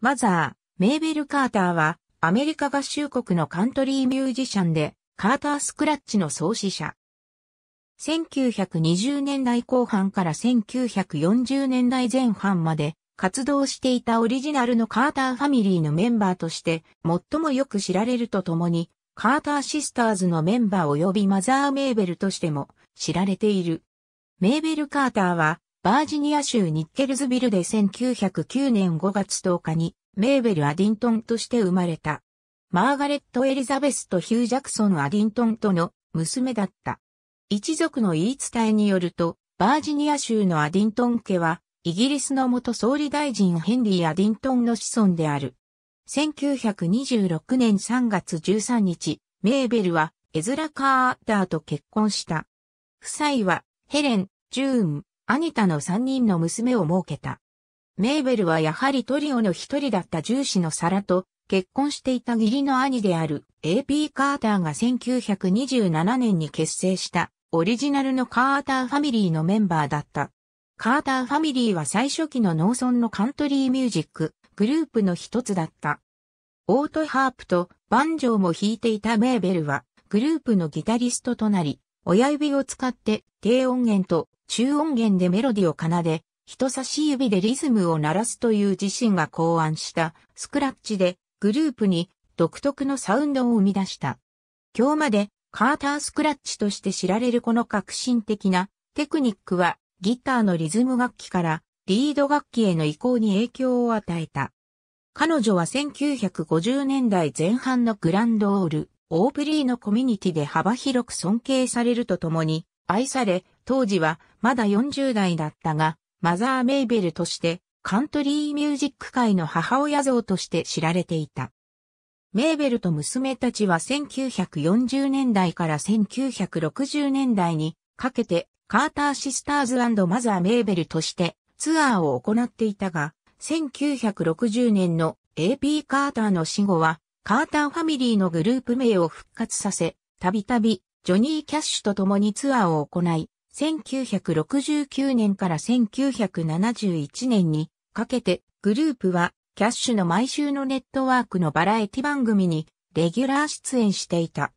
マザー、メーベル・カーターは、アメリカ合衆国のカントリーミュージシャンで、カーター・スクラッチの創始者。1920年代後半から1940年代前半まで活動していたオリジナルのカーターファミリーのメンバーとして最もよく知られるとともにカーターシスターズのメンバー及びマザー・メーベルとしても知られている。メーベル・カーターはバージニア州ニッケルズビルで1909年5月10日にメーベル・アディントンとして生まれた。マーガレット・エリザベスとヒュー・ジャクソン・アディントンとの娘だった。一族の言い伝えによると、バージニア州のアディントン家は、イギリスの元総理大臣ヘンリー・アディントンの子孫である。1926年3月13日、メーベルはエズラ・カーダーと結婚した。夫妻はヘレン、ジューン、アニタの3人の娘を設けた。メーベルはやはりトリオの一人だった重視のサラと結婚していた義理の兄である AP カーターが1927年に結成したオリジナルのカーターファミリーのメンバーだった。カーターファミリーは最初期の農村のカントリーミュージックグループの一つだった。オートハープとバンジョーも弾いていたメーベルはグループのギタリストとなり、親指を使って低音源と中音源でメロディを奏で、人差し指でリズムを鳴らすという自身が考案したスクラッチでグループに独特のサウンドを生み出した。今日までカータースクラッチとして知られるこの革新的なテクニックはギターのリズム楽器からリード楽器への移行に影響を与えた。彼女は1950年代前半のグランドオール、オープリーのコミュニティで幅広く尊敬されるとともに愛され、当時はまだ40代だったが、マザー・メイベルとしてカントリーミュージック界の母親像として知られていた。メーベルと娘たちは1940年代から1960年代にかけてカーターシスターズマザー・メイベルとしてツアーを行っていたが、1960年の AP カーターの死後はカーターファミリーのグループ名を復活させ、たびたびジョニー・キャッシュと共にツアーを行い、1969年から1971年にかけてグループはキャッシュの毎週のネットワークのバラエティ番組にレギュラー出演していた。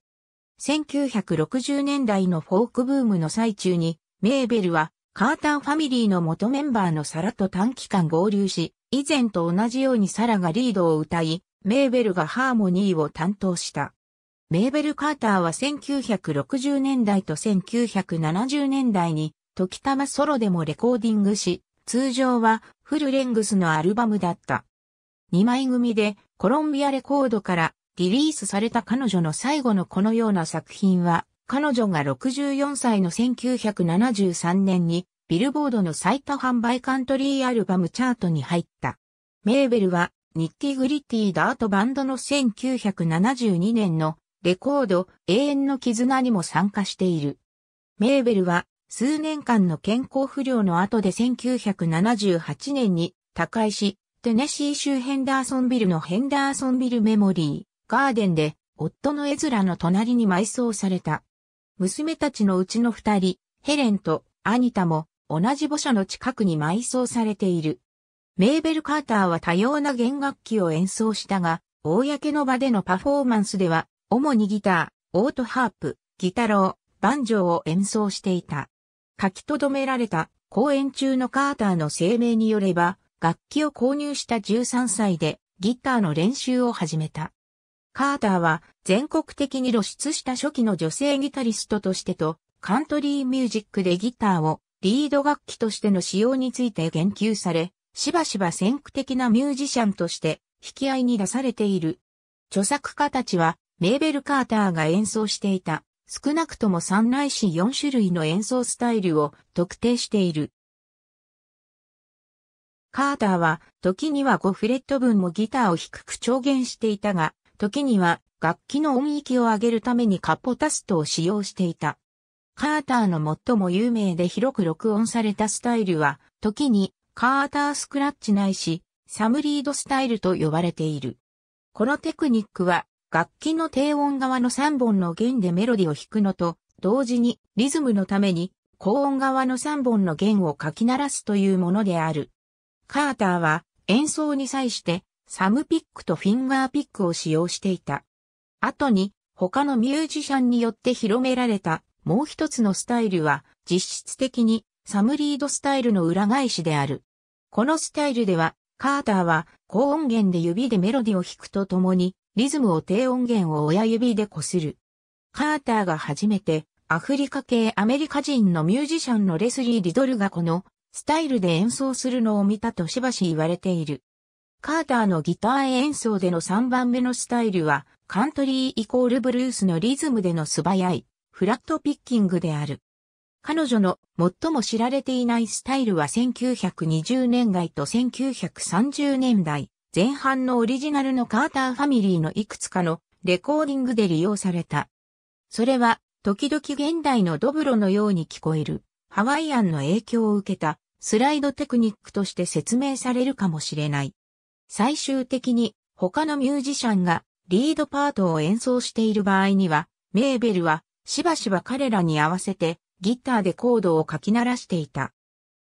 1960年代のフォークブームの最中にメーベルはカーターファミリーの元メンバーのサラと短期間合流し、以前と同じようにサラがリードを歌い、メーベルがハーモニーを担当した。メーベル・カーターは1960年代と1970年代に、時たまソロでもレコーディングし、通常はフルレングスのアルバムだった。2枚組でコロンビアレコードからリリースされた彼女の最後のこのような作品は、彼女が64歳の1973年にビルボードの最多販売カントリーアルバムチャートに入った。メーベルはニッティグリティダートバンドの1972年のレコード、永遠の絆にも参加している。メーベルは、数年間の健康不良の後で1978年に他界し、テネシー州ヘンダーソンビルのヘンダーソンビルメモリー、ガーデンで、夫のエズラの隣に埋葬された。娘たちのうちの二人、ヘレンとアニタも同じ墓所の近くに埋葬されている。メーベル・カーターは多様な弦楽器を演奏したが、公の場でのパフォーマンスでは主にギター、オートハープ、ギタロー、バンジョーを演奏していた。書き留められた公演中のカーターの声明によれば、楽器を購入した13歳でギターの練習を始めた。カーターは全国的に露出した初期の女性ギタリストとしてと、カントリーミュージックでギターをリード楽器としての使用について言及され、しばしば先駆的なミュージシャンとして引き合いに出されている。著作家たちはメーベル・カーターが演奏していた、少なくとも3来詞4種類の演奏スタイルを特定している。カーターは、時には5フレット分もギターを低く調弦していたが、時には楽器の音域を上げるためにカポタストを使用していた。カーターの最も有名で広く録音されたスタイルは、時にカータースクラッチないし、サムリードスタイルと呼ばれている。このテクニックは楽器の低音側の3本の弦でメロディを弾くのと、同時にリズムのために高音側の3本の弦をかき鳴らすというものである。カーターは演奏に際してサムピックとフィンガーピックを使用していた。後に他のミュージシャンによって広められたもう一つのスタイルは実質的にサムリードスタイルの裏返しである。このスタイルではカーターは高音源で指でメロディを弾くとともにリズムを低音源を親指でこする。カーターが初めてアフリカ系アメリカ人のミュージシャンのレスリー・リドルがこのスタイルで演奏するのを見たとしばし言われている。カーターのギター演奏での3番目のスタイルはカントリーイコールブルースのリズムでの素早いフラットピッキングである。彼女の最も知られていないスタイルは1920年代と1930年代、前半のオリジナルのカーターファミリーのいくつかのレコーディングで利用された。それは、時々現代のドブロのように聞こえる、ハワイアンの影響を受けたスライドテクニックとして説明されるかもしれない。最終的に他のミュージシャンがリードパートを演奏している場合には、メーベルはしばしば彼らに合わせてギターでコードを書き鳴らしていた。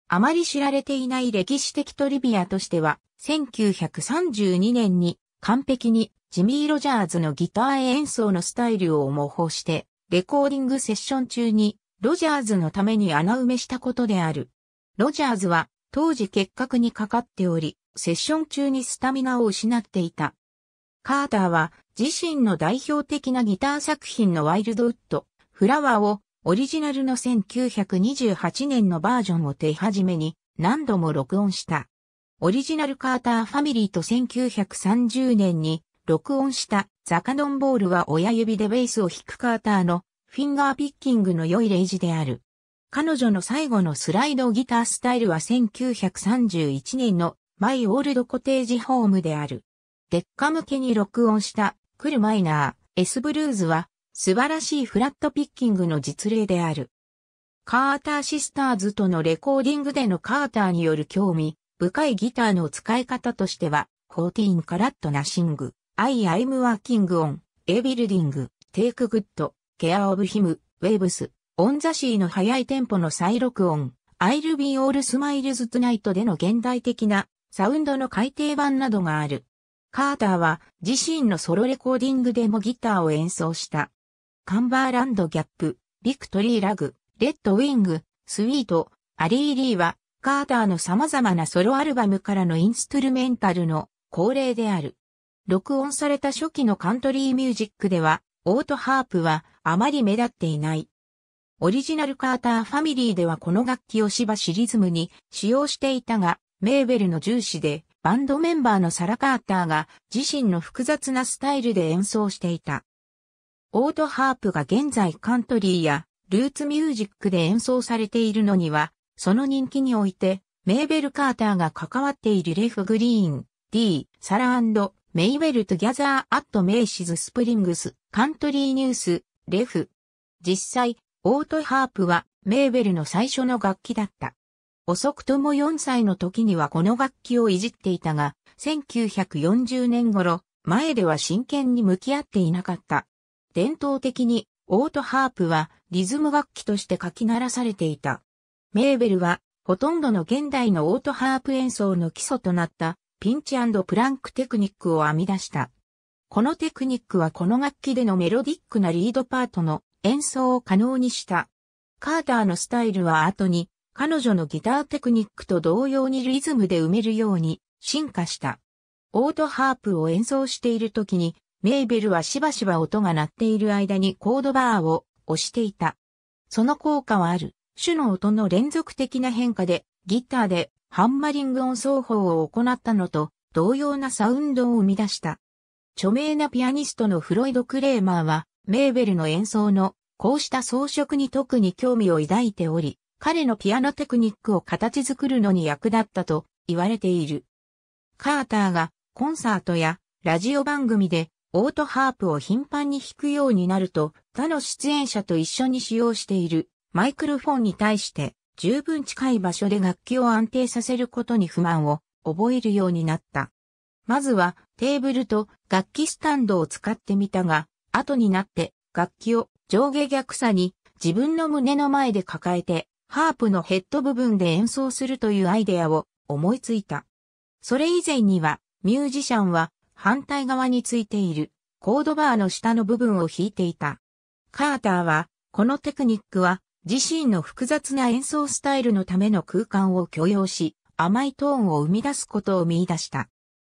あまり知られていない歴史的トリビアとしては、1932年に完璧にジミー・ロジャーズのギター演奏のスタイルを模倣して、レコーディングセッション中にロジャーズのために穴埋めしたことである。ロジャーズは当時結核にかかっており、セッション中にスタミナを失っていた。カーターは自身の代表的なギター作品のワイルドウッド、フラワーをオリジナルの1928年のバージョンを手始めに何度も録音した。オリジナルカーターファミリーと1930年に録音したザカノンボールは親指でベースを弾くカーターのフィンガーピッキングの良い例示である。彼女の最後のスライドギタースタイルは1931年のマイオールドコテージホームである。デッカ向けに録音したクルマイナー S ブルーズは素晴らしいフラットピッキングの実例である。カーターシスターズとのレコーディングでのカーターによる興味、深いギターの使い方としては、14カラットナシング、I I'm working on, a building, take good, care of him, waves, on the sea の速いテンポの再録音、I'll be all smiles tonight での現代的なサウンドの改訂版などがある。カーターは自身のソロレコーディングでもギターを演奏した。カンバーランドギャップ、ビクトリーラグ、レッドウィング、スウィート、アリーリーはカーターの様々なソロアルバムからのインストゥルメンタルの恒例である。録音された初期のカントリーミュージックでは、オートハープはあまり目立っていない。オリジナルカーターファミリーではこの楽器をしばしリズムに使用していたが、メーベルの重視でバンドメンバーのサラ・カーターが自身の複雑なスタイルで演奏していた。オートハープが現在カントリーやルーツミュージックで演奏されているのにはその人気において、メーベル・カーターが関わっているレフ・グリーン、D、サラメイウェル・トギャザー・アット・メイシズ・スプリングス、カントリー・ニュース、レフ。実際、オートハープはメーベルの最初の楽器だった。遅くとも4歳の時にはこの楽器をいじっていたが、1940年頃、前では真剣に向き合っていなかった。伝統的に、オートハープはリズム楽器として書き鳴らされていた。メーベルは、ほとんどの現代のオートハープ演奏の基礎となったピンチプランクテクニックを編み出した。このテクニックはこの楽器でのメロディックなリードパートの演奏を可能にした。カーターのスタイルは後に彼女のギターテクニックと同様にリズムで埋めるように進化した。オートハープを演奏している時にメーベルはしばしば音が鳴っている間にコードバーを押していた。その効果はある。種の音の連続的な変化で、ギターでハンマリング音奏法を行ったのと同様なサウンドを生み出した。著名なピアニストのフロイド・クレーマーは、メーベルの演奏のこうした装飾に特に興味を抱いており、彼のピアノテクニックを形作るのに役立ったと言われている。カーターがコンサートやラジオ番組でオートハープを頻繁に弾くようになると他の出演者と一緒に使用しているマイクロフォンに対して十分近い場所で楽器を安定させることに不満を覚えるようになった。まずはテーブルと楽器スタンドを使ってみたが、後になって楽器を上下逆さに自分の胸の前で抱えてハープのヘッド部分で演奏するというアイデアを思いついた。それ以前にはミュージシャンは反対側についているコードバーの下の部分を弾いていた。カーターはこのテクニックは自身の複雑な演奏スタイルのための空間を許容し、甘いトーンを生み出すことを見出した。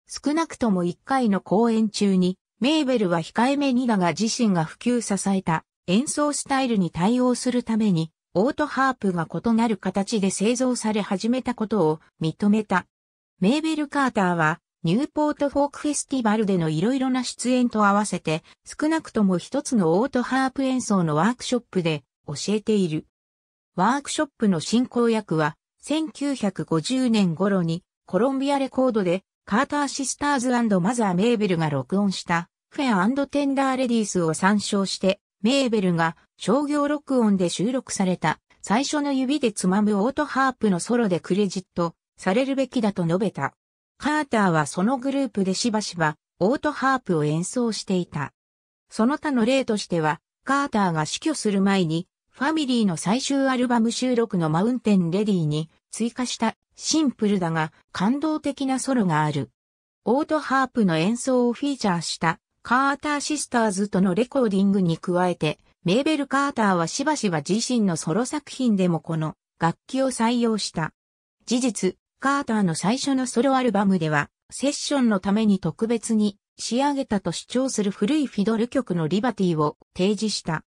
少なくとも1回の公演中に、メーベルは控えめにだが自身が普及支えた演奏スタイルに対応するために、オートハープが異なる形で製造され始めたことを認めた。メーベル・カーターは、ニューポートフォークフェスティバルでのいろいろな出演と合わせて、少なくとも一つのオートハープ演奏のワークショップで、教えている。ワークショップの進行役は、1950年頃にコロンビアレコードでカーターシスターズマザー・メーベルが録音したフェアテンダー・レディースを参照してメーベルが商業録音で収録された最初の指でつまむオートハープのソロでクレジットされるべきだと述べた。カーターはそのグループでしばしばオートハープを演奏していた。その他の例としては、カーターが死去する前にファミリーの最終アルバム収録のマウンテンレディーに追加したシンプルだが感動的なソロがある。オートハープの演奏をフィーチャーしたカーターシスターズとのレコーディングに加えて、メーベル・カーターはしばしば自身のソロ作品でもこの楽器を採用した。事実、カーターの最初のソロアルバムでは、セッションのために特別に仕上げたと主張する古いフィドル曲のリバティを提示した。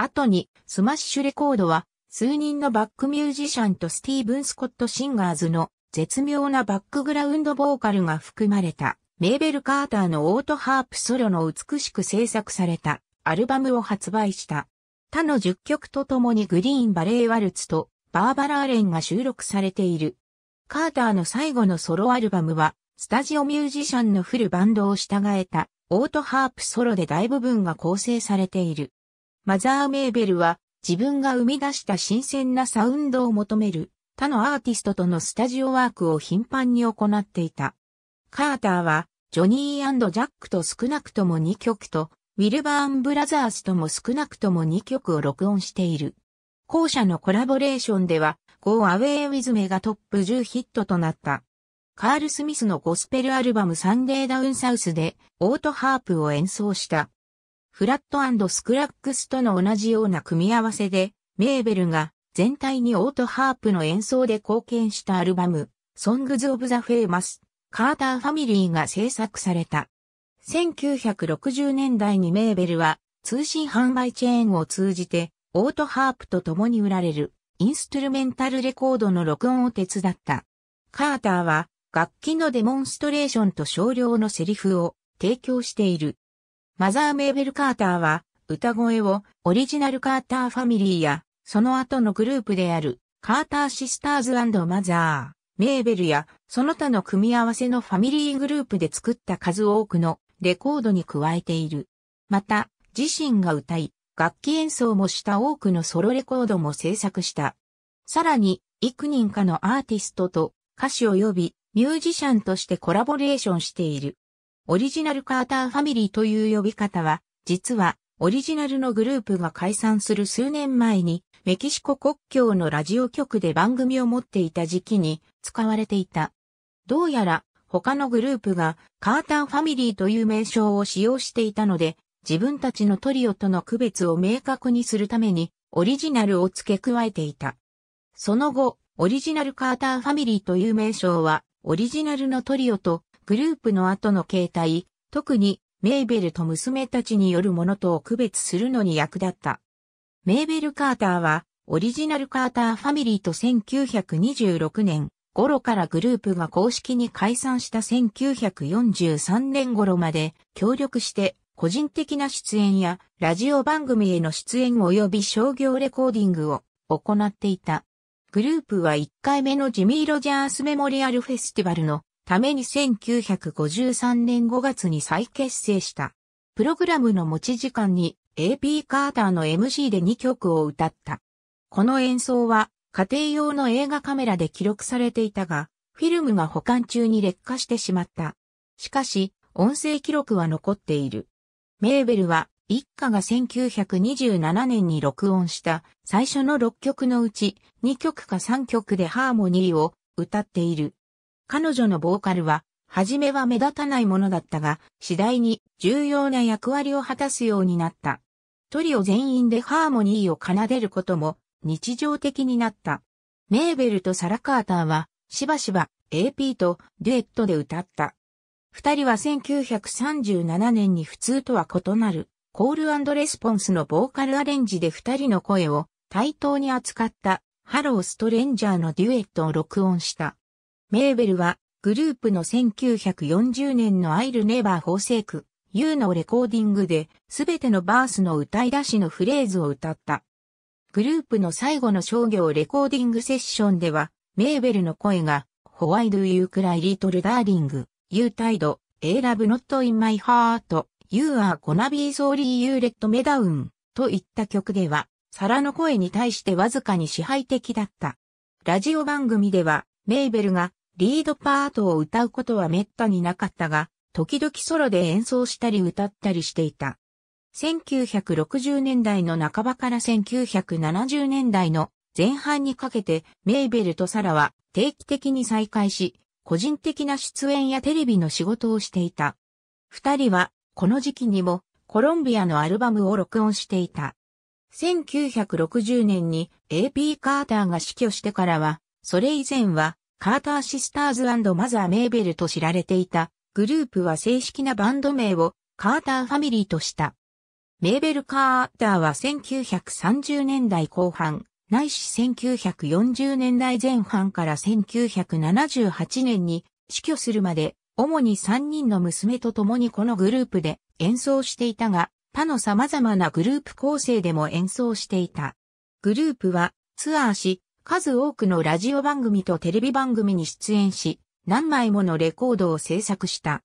後に、スマッシュレコードは、数人のバックミュージシャンとスティーブン・スコット・シンガーズの絶妙なバックグラウンドボーカルが含まれた、メーベル・カーターのオートハープソロの美しく制作されたアルバムを発売した。他の10曲とともにグリーン・バレー・ワルツとバーバラ・アレンが収録されている。カーターの最後のソロアルバムは、スタジオミュージシャンのフルバンドを従えたオートハープソロで大部分が構成されている。マザー・メーベルは自分が生み出した新鮮なサウンドを求める他のアーティストとのスタジオワークを頻繁に行っていた。カーターはジョニージャックと少なくとも2曲とウィルバーン・ブラザースとも少なくとも2曲を録音している。後者のコラボレーションでは Go Away With Me がトップ10ヒットとなった。カール・スミスのゴスペルアルバムサンデー・ダウン・サウスでオートハープを演奏した。フラットスクラックスとの同じような組み合わせで、メーベルが全体にオートハープの演奏で貢献したアルバム、ソングズ・オブ・ザ・フェイマス、カーターファミリーが制作された。1960年代にメーベルは通信販売チェーンを通じてオートハープと共に売られるインストゥルメンタルレコードの録音を手伝った。カーターは楽器のデモンストレーションと少量のセリフを提供している。マザー・メーベル・カーターは、歌声をオリジナル・カーターファミリーや、その後のグループである、カーター・シスターズマザー、メーベルや、その他の組み合わせのファミリーグループで作った数多くのレコードに加えている。また、自身が歌い、楽器演奏もした多くのソロレコードも制作した。さらに、幾人かのアーティストと歌手及びミュージシャンとしてコラボレーションしている。オリジナルカーターファミリーという呼び方は、実はオリジナルのグループが解散する数年前に、メキシコ国境のラジオ局で番組を持っていた時期に使われていた。どうやら他のグループがカーターファミリーという名称を使用していたので、自分たちのトリオとの区別を明確にするためにオリジナルを付け加えていた。その後、オリジナルカーターファミリーという名称は、オリジナルのトリオとグループの後の形態、特にメイベルと娘たちによるものとを区別するのに役立った。メーベル・カーターは、オリジナル・カーター・ファミリーと1926年頃からグループが公式に解散した1943年頃まで協力して個人的な出演やラジオ番組への出演及び商業レコーディングを行っていた。グループは1回目のジミー・ロジャースメモリアルフェスティバルのために1953年5月に再結成した。プログラムの持ち時間に AP カーターの MC で2曲を歌った。この演奏は家庭用の映画カメラで記録されていたが、フィルムが保管中に劣化してしまった。しかし、音声記録は残っている。メーベルは、一家が1927年に録音した最初の6曲のうち、2曲か3曲でハーモニーを歌っている。彼女のボーカルは、はじめは目立たないものだったが、次第に重要な役割を果たすようになった。トリオ全員でハーモニーを奏でることも日常的になった。メーベルとサラ・カーターは、しばしば AP とデュエットで歌った。二人は1937年に普通とは異なる、コールレスポンスのボーカルアレンジで二人の声を対等に扱った、ハロー・ストレンジャーのデュエットを録音した。メーベルは、グループの1940年のアイルネバー法制区、U のレコーディングで、すべてのバースの歌い出しのフレーズを歌った。グループの最後の商業レコーディングセッションでは、メーベルの声が、ホワイドユークライリートルダーリング、ユータイド、エーラブノットインマイハート、ユーアーコナビーソーリーユーレットメダウン、といった曲では、サラの声に対してわずかに支配的だった。ラジオ番組では、メーベルがリードパートを歌うことは滅多になかったが、時々ソロで演奏したり歌ったりしていた。1960年代の半ばから1970年代の前半にかけてメイベルとサラは定期的に再会し、個人的な出演やテレビの仕事をしていた。二人はこの時期にもコロンビアのアルバムを録音していた。1960年に AP カーターが死去してからは、それ以前はカーターシスターズマザー・メーベルと知られていた、グループは正式なバンド名をカーターファミリーとした。メーベル・カーターは1930年代後半、ないし1940年代前半から1978年に死去するまで、主に3人の娘と共にこのグループで演奏していたが、他の様々なグループ構成でも演奏していた。グループはツアーし、数多くのラジオ番組とテレビ番組に出演し、何枚ものレコードを制作した。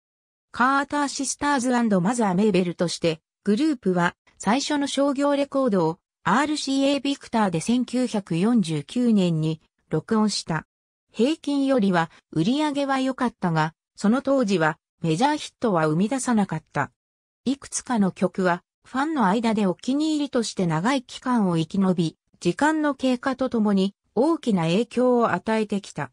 カーターシスターズマザー・メーベルとして、グループは最初の商業レコードを RCA ビクターで1949年に録音した。平均よりは売り上げは良かったが、その当時はメジャーヒットは生み出さなかった。いくつかの曲はファンの間でお気に入りとして長い期間を生き延び、時間の経過とともに大きな影響を与えてきた。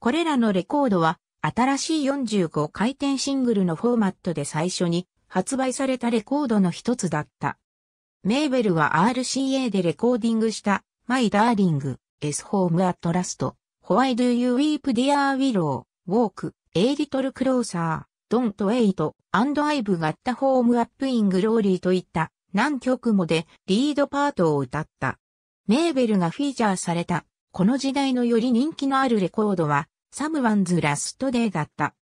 これらのレコードは新しい45回転シングルのフォーマットで最初に発売されたレコードの一つだった。メーベルは RCA でレコーディングした、マイ・ダーリング、S・ ホーム・アット・ラスト、ホワイ・ドゥ・ユー・ウィープ・ディアー・ウィロー、ウォーク、エイ・リトル・クローサー、ドント・エイト、アンド・アイブ・ガッタ・ホーム・アップ・イン・グローリーといった何曲もでリードパートを歌った。メーベルがフィーチャーされたこの時代のより人気のあるレコードは、サムワンズ・ラスト・デイだった。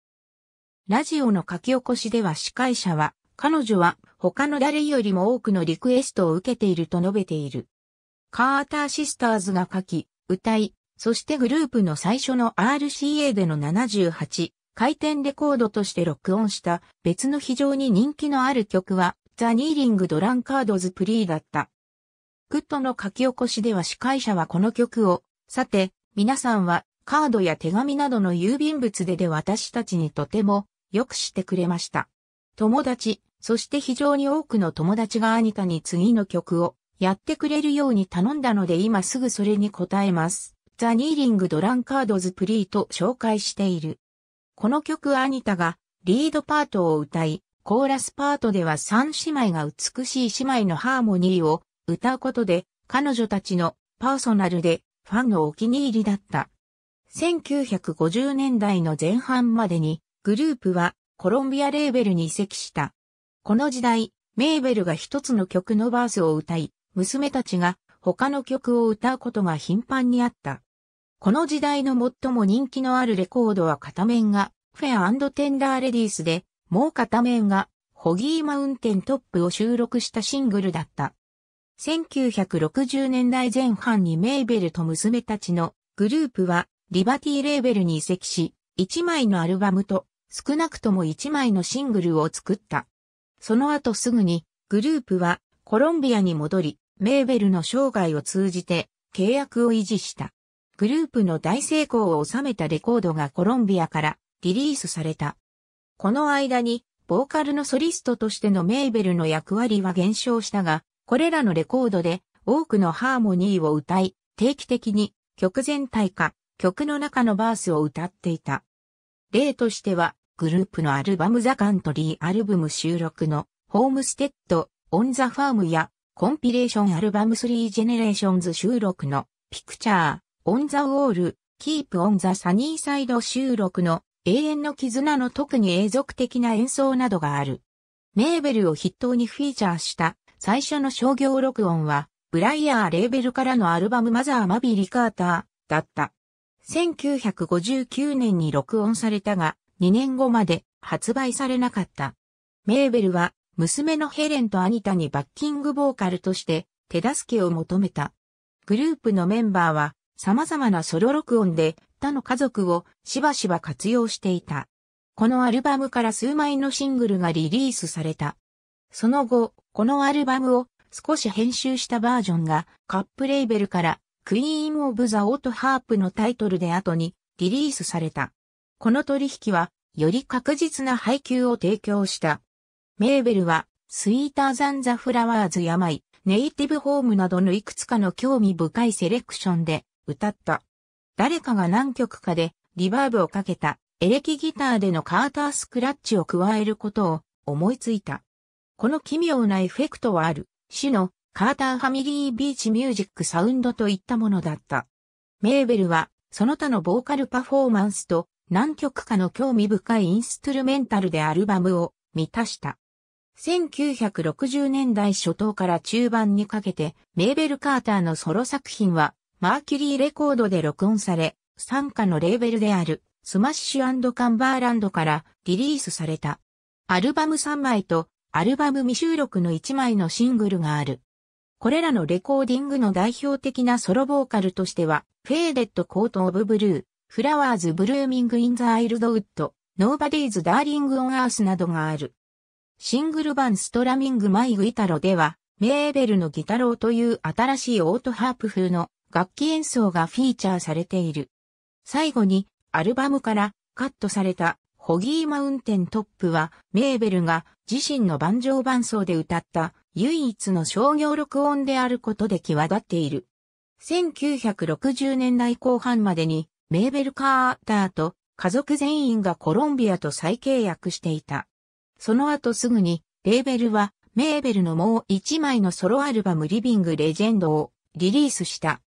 ラジオの書き起こしでは司会者は、彼女は他の誰よりも多くのリクエストを受けていると述べている。カーターシスターズが書き、歌い、そしてグループの最初の RCA での78回転レコードとして録音した別の非常に人気のある曲はザ・ニーリング・ドランカードズ・プリーだった。グッドの書き起こしでは司会者はこの曲をさて、皆さんはカードや手紙などの郵便物でで私たちにとてもよくしてくれました。友達、そして非常に多くの友達がアニタに次の曲をやってくれるように頼んだので今すぐそれに答えます。ザ・ニーリング・ドランカードズ・プリーと紹介している。この曲アニタがリードパートを歌い、コーラスパートでは三姉妹が美しい姉妹のハーモニーを歌うことで彼女たちのパーソナルでファンのお気に入りだった。1950年代の前半までにグループはコロンビアレーベルに移籍した。この時代、メーベルが一つの曲のバースを歌い、娘たちが他の曲を歌うことが頻繁にあった。この時代の最も人気のあるレコードは片面がフェアテンダーレディースで、もう片面がホギーマウンテントップを収録したシングルだった。1960年代前半にメーベルと娘たちのグループはリバティレーベルに移籍し、1枚のアルバムと少なくとも1枚のシングルを作った。その後すぐにグループはコロンビアに戻り、メーベルの生涯を通じて契約を維持した。グループの大成功を収めたレコードがコロンビアからリリースされた。この間に、ボーカルのソリストとしてのメーベルの役割は減少したが、これらのレコードで多くのハーモニーを歌い、定期的に曲全体か曲の中のバースを歌っていた。例としては、グループのアルバムザ・カントリー・アルブム収録のホームステッド・オン・ザ・ファームやコンピレーションアルバム3ジェネレーションズ収録のピクチャー・オン・ザ・ウォール・キープ・オン・ザ・サニーサイド収録の永遠の絆の特に永続的な演奏などがある。メーベルを筆頭にフィーチャーした最初の商業録音は、ブライヤーレーベルからのアルバムマザー・マビリ・カーターだった。1959年に録音されたが、2年後まで発売されなかった。メーベルは、娘のヘレンとアニタにバッキングボーカルとして手助けを求めた。グループのメンバーは様々なソロ録音で他の家族をしばしば活用していた。このアルバムから数枚のシングルがリリースされた。その後、このアルバムを少し編集したバージョンがカップレーベルからクイーン・オブ・ザ・オート・ハープのタイトルで後にリリースされた。この取引はより確実な配給を提供した。メーベルはスイーター・ザン・ザ・フラワーズ・やマイ、ネイティブ・ホームなどのいくつかの興味深いセレクションで歌った。誰かが何曲かでリバーブをかけたエレキギターでのカータースクラッチを加えることを思いついた。この奇妙なエフェクトはある、死のカーターファミリービーチミュージックサウンドといったものだった。メーベルは、その他のボーカルパフォーマンスと何曲かの興味深いインストゥルメンタルでアルバムを満たした。1960年代初頭から中盤にかけて、メーベル・カーターのソロ作品は、マーキュリーレコードで録音され、傘下のレーベルである、スマッシュカンバーランドからリリースされた。アルバム3枚とアルバム未収録の1枚のシングルがある。これらのレコーディングの代表的なソロボーカルとしては、フェーデッド・コート・オブ・ブルー、フラワーズ・ブルーミング・イン・ザ・アイルド・ウッド、ノーバディーズ・ダーリング・オン・アースなどがある。シングル版ストラミング・マイ・グイタロでは、メーベルのギタローという新しいオートハープ風の楽器演奏がフィーチャーされている。最後に、アルバムからカットされたホギーマウンテントップは、メーベルが自身の盤上伴奏で歌った唯一の商業録音であることで際立っている。1960年代後半までに、メーベル・カーターと家族全員がコロンビアと再契約していた。その後すぐに、レーベルは、メーベルのもう一枚のソロアルバムリビング・レジェンドをリリースした。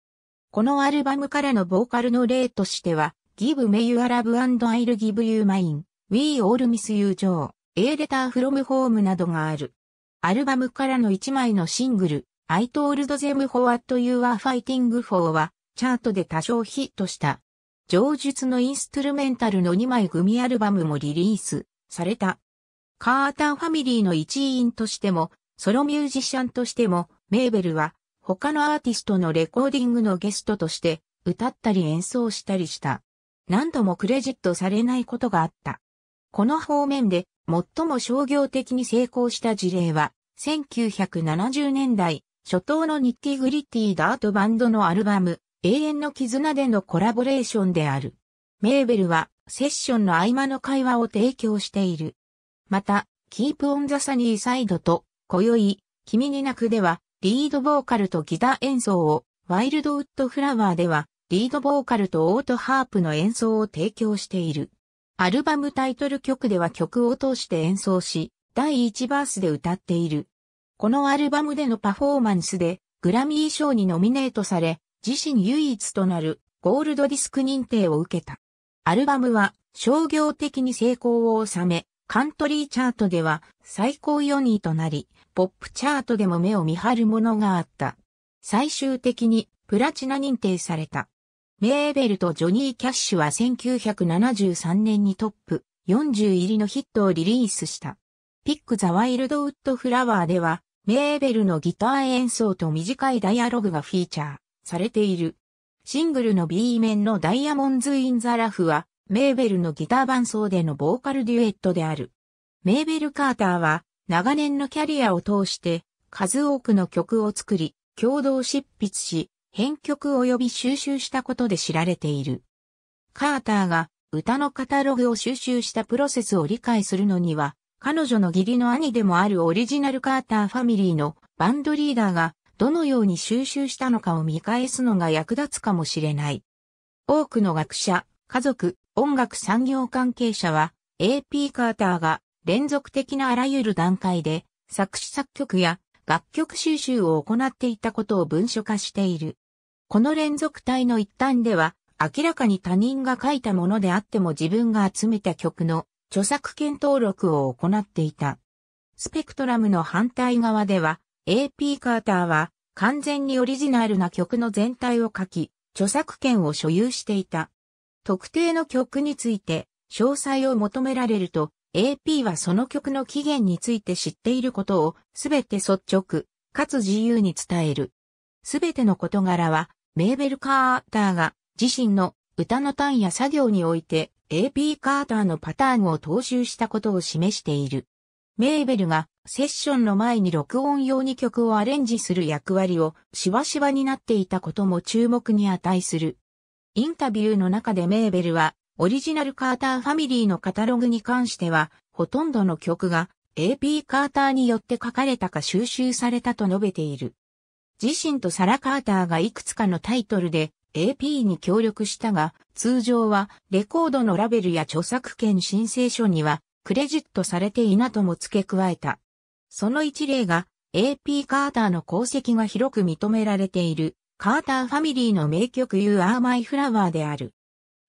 このアルバムからのボーカルの例としては、give me your love and I'll give you mine, we all miss you Joe, a letter from home などがある。アルバムからの1枚のシングル、I told them for what you are fighting for は、チャートで多少ヒットした。上述のインストゥルメンタルの2枚組アルバムもリリースされた。カーターファミリーの一員としても、ソロミュージシャンとしても、メーベルは他のアーティストのレコーディングのゲストとして歌ったり演奏したりした。何度もクレジットされないことがあった。この方面で最も商業的に成功した事例は、1970年代、初頭のニッキー・グリッティ・ダートバンドのアルバム、永遠の絆でのコラボレーションである。メーベルは、セッションの合間の会話を提供している。また、キープオンザサニーサイドと、今宵、君に泣くでは、リードボーカルとギター演奏を、ワイルドウッドフラワーでは、リードボーカルとオートハープの演奏を提供している。アルバムタイトル曲では曲を通して演奏し、第1バースで歌っている。このアルバムでのパフォーマンスで、グラミー賞にノミネートされ、自身唯一となるゴールドディスク認定を受けた。アルバムは商業的に成功を収め、カントリーチャートでは最高4位となり、ポップチャートでも目を見張るものがあった。最終的にプラチナ認定された。メーベルとジョニー・キャッシュは1973年にトップ40入りのヒットをリリースした。ピック・ザ・ワイルド・ウッド・フラワーでは、メーベルのギター演奏と短いダイアログがフィーチャーされている。シングルの B 面のダイヤモンズ・イン・ザ・ラフは、メーベルのギター伴奏でのボーカルデュエットである。メーベル・カーターは、長年のキャリアを通して、数多くの曲を作り、共同執筆し、編曲及び収集したことで知られている。カーターが歌のカタログを収集したプロセスを理解するのには、彼女の義理の兄でもあるオリジナルカーターファミリーのバンドリーダーがどのように収集したのかを見返すのが役立つかもしれない。多くの学者、家族、音楽産業関係者は AP カーターが連続的なあらゆる段階で作詞作曲や楽曲収集を行っていたことを文書化している。この連続体の一端では、明らかに他人が書いたものであっても自分が集めた曲の著作権登録を行っていた。スペクトラムの反対側では、AP カーターは完全にオリジナルな曲の全体を書き、著作権を所有していた。特定の曲について詳細を求められると、AP はその曲の起源について知っていることをすべて率直、かつ自由に伝える。すべての事柄はメーベル・カーターが自身の歌の単や作業において AP カーターのパターンを踏襲したことを示している。メーベルがセッションの前に録音用に曲をアレンジする役割をしわしわになっていたことも注目に値する。インタビューの中でメーベルはオリジナルカーターファミリーのカタログに関してはほとんどの曲が AP カーターによって書かれたか収集されたと述べている。自身とサラ・カーターがいくつかのタイトルで AP に協力したが、通常はレコードのラベルや著作権申請書にはクレジットされていなとも付け加えた。その一例が AP カーターの功績が広く認められているカーターファミリーの名曲 You Are My Flower である。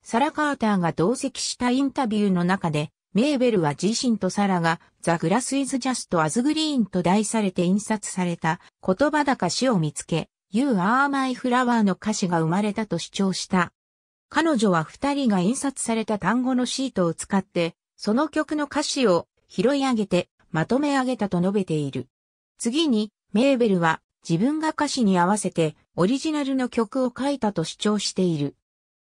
サラ・カーターが同席したインタビューの中でメーベルは自身とサラが、ザ・グラス・イズ・ジャスト・アズ・グリーンと題されて印刷された言葉だか詩を見つけ、You Are My Flower の歌詞が生まれたと主張した。彼女は二人が印刷された単語のシートを使って、その曲の歌詞を拾い上げて、まとめ上げたと述べている。次に、メーベルは自分が歌詞に合わせてオリジナルの曲を書いたと主張している。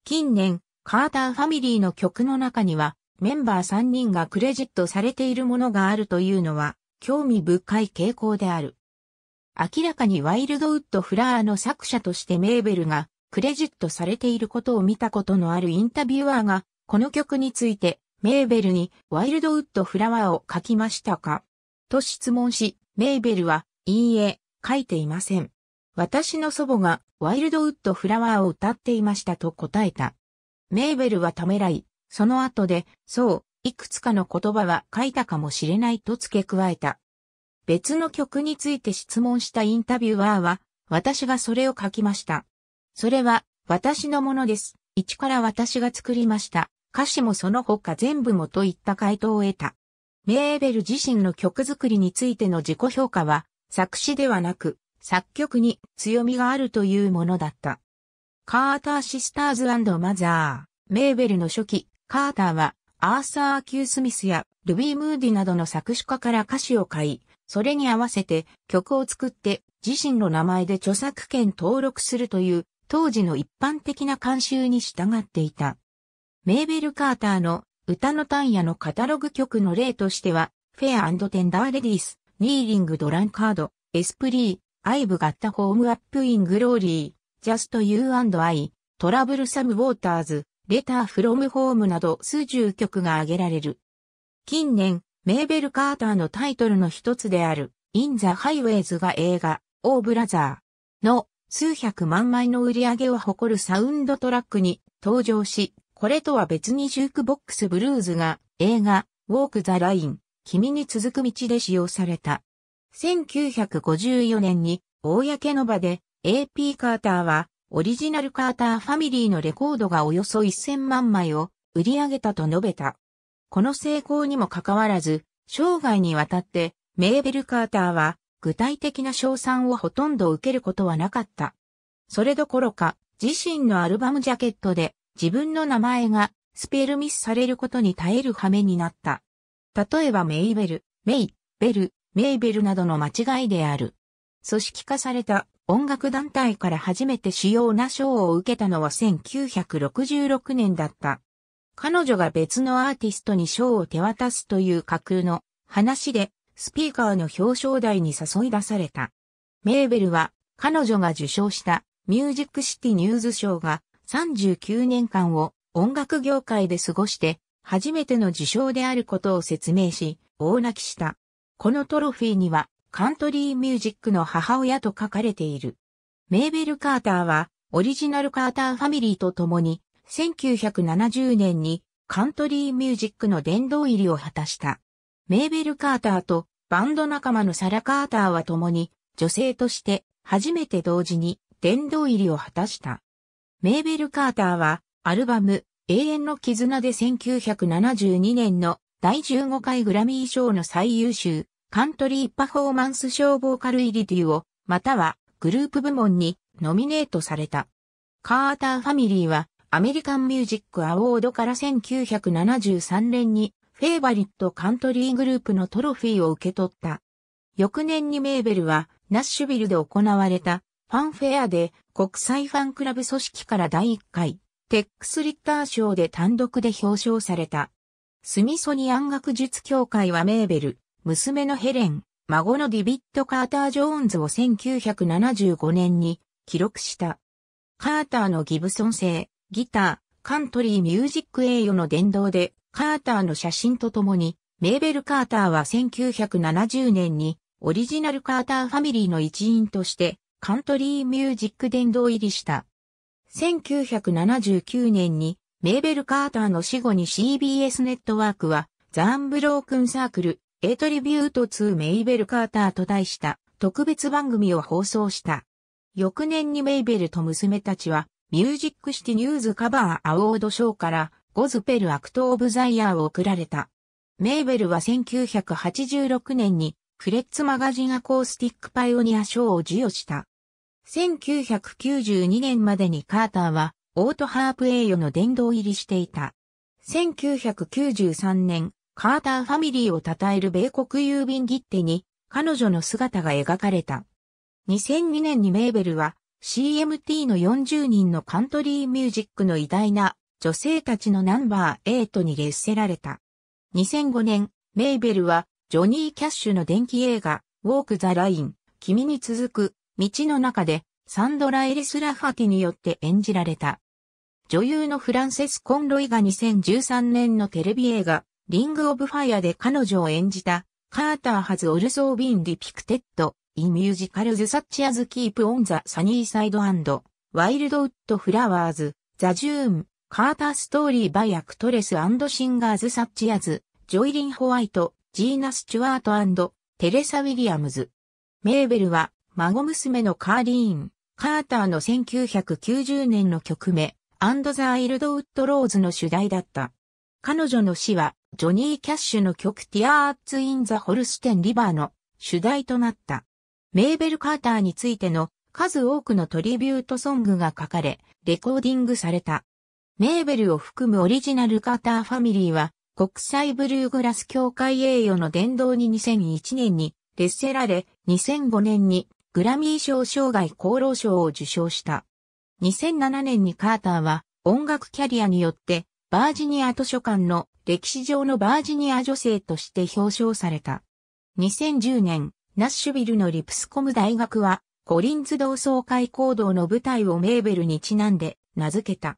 近年、カーターファミリーの曲の中には、メンバー3人がクレジットされているものがあるというのは、興味深い傾向である。明らかにワイルドウッド・フラーの作者としてメーベルがクレジットされていることを見たことのあるインタビュアーが、この曲について、メーベルにワイルドウッド・フラワーを書きましたかと質問し、メーベルは、いいえ、書いていません。私の祖母がワイルドウッド・フラワーを歌っていましたと答えた。メーベルはためらい、その後で、そう、いくつかの言葉は書いたかもしれないと付け加えた。別の曲について質問したインタビュアーは、私がそれを書きました。それは、私のものです。一から私が作りました。歌詞もその他全部もといった回答を得た。メーベル自身の曲作りについての自己評価は、作詞ではなく、作曲に強みがあるというものだった。カーターシスターズマザー、メーベルの初期、カーターはアーサー・キュー・スミスやルビー・ムーディなどの作詞家から歌詞を買い、それに合わせて曲を作って自身の名前で著作権登録するという当時の一般的な慣習に従っていた。メーベル・カーターの歌の単野のカタログ曲の例としては、フェアテンダー・レディース、ニーリング・ドランカード、エスプリー、アイブ・ガッタ・ホーム・アップ・イン・グローリー、ジャスト・ユー・アンド・アイ、トラブル・サム・ウォーターズ、レター・フロム・ホームなど数十曲が挙げられる。近年、メーベル・カーターのタイトルの一つである、イン・ザ・ハイウェイズが映画、オー・ブラザーの数百万枚の売り上げを誇るサウンドトラックに登場し、これとは別にジュークボックス・ブルーズが映画、ウォーク・ザ・ライン、君に続く道で使用された。1954年に、公の場で、AP カーターは、オリジナルカーターファミリーのレコードがおよそ1000万枚を売り上げたと述べた。この成功にもかかわらず、生涯にわたってメーベル・カーターは具体的な賞賛をほとんど受けることはなかった。それどころか、自身のアルバムジャケットで自分の名前がスペルミスされることに耐える羽目になった。例えばメイベル、メイ、ベル、メイベルなどの間違いである。組織化された音楽団体から初めて主要な賞を受けたのは1966年だった。彼女が別のアーティストに賞を手渡すという架空の話でスピーカーの表彰台に誘い出された。メーベルは彼女が受賞したミュージックシティニューズ賞が39年間を音楽業界で過ごして初めての受賞であることを説明し、大泣きした。このトロフィーにはカントリーミュージックの母親と書かれている。メーベル・カーターは、オリジナルカーターファミリーと共に、1970年にカントリーミュージックの殿堂入りを果たした。メーベル・カーターとバンド仲間のサラ・カーターは共に、女性として初めて同時に殿堂入りを果たした。メーベル・カーターは、アルバム、永遠の絆で1972年の第15回グラミー賞の最優秀カントリーパフォーマンス賞ボーカルイリデュオ、またはグループ部門にノミネートされた。カーターファミリーはアメリカンミュージックアォードから1973年にフェイバリットカントリーグループのトロフィーを受け取った。翌年にメーベルはナッシュビルで行われたファンフェアで国際ファンクラブ組織から第1回テックスリッター賞で単独で表彰された。スミソニアン学術協会はメーベル、娘のヘレン、孫のディビット・カーター・ジョーンズを1975年に記録した。カーターのギブソン製、ギター、カントリーミュージック栄誉の殿堂で、カーターの写真とともに、メーベル・カーターは1970年に、オリジナルカーターファミリーの一員として、カントリーミュージック殿堂入りした。1979年に、メーベル・カーターの死後に CBS ネットワークは、ザーンブロークンサークル、イトリビュート2メイベル・カーターと題した特別番組を放送した。翌年にメイベルと娘たちは、ミュージックシティニューズカバーアウォード賞から、ゴズペルアクト・オブ・ザ・イヤーを贈られた。メイベルは1986年に、フレッツマガジンアコースティック・パイオニア賞を授与した。1992年までにカーターは、オートハープ栄誉の殿堂入りしていた。1993年、カーターファミリーを称える米国郵便切手に彼女の姿が描かれた。2002年にメーベルは CMT の40人のカントリーミュージックの偉大な女性たちのナンバー8に列せられた。2005年、メーベルはジョニー・キャッシュの電気映画ウォーク・ザ・ライン、君に続く道の中でサンドラ・エリス・ラファティによって演じられた。女優のフランセス・コンロイが2013年のテレビ映画リング・オブ・ファイアで彼女を演じた、カーター・ハズ・オルソー・ビン・ディピクテッド、イ・ミュージカルズ・サッチ・アズ・キープ・オン・ザ・サニー・サイド・アンド、ワイルド・ウッド・フラワーズ、ザ・ジューン、カーター・ストーリー・バイ・アクトレス・アンド・シンガーズ・サッチ・アズ、ジョイリン・ホワイト、ジーナ・スチュワート・テレサ・ウィリアムズ。メーベルは、孫娘のカーリーン、カーターの1990年の曲名、アンド・ザ・アイルド・ウッド・ローズの主題だった。彼女の死は、ジョニー・キャッシュの曲ティアーツ・イン・ザ・ホルステン・リバーの主題となった。メーベル・カーターについての数多くのトリビュートソングが書かれ、レコーディングされた。メーベルを含むオリジナルカーターファミリーは、国際ブルーグラス協会栄誉の殿堂に2001年に列せられ、2005年にグラミー賞生涯功労賞を受賞した。2007年にカーターは音楽キャリアによってバージニア図書館の歴史上のバージニア女性として表彰された。2010年、ナッシュビルのリプスコム大学は、コリンズ同窓会行動の舞台をメーベルにちなんで名付けた。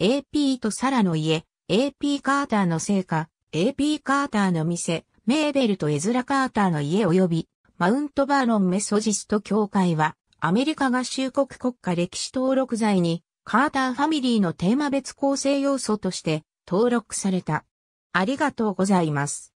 AP とサラの家、AP カーターの生家、AP カーターの店、メーベルとエズラ・カーターの家及び、マウントバーロンメソジスト協会は、アメリカ合衆国国家歴史登録罪に、カーターファミリーのテーマ別構成要素として登録された。ありがとうございます。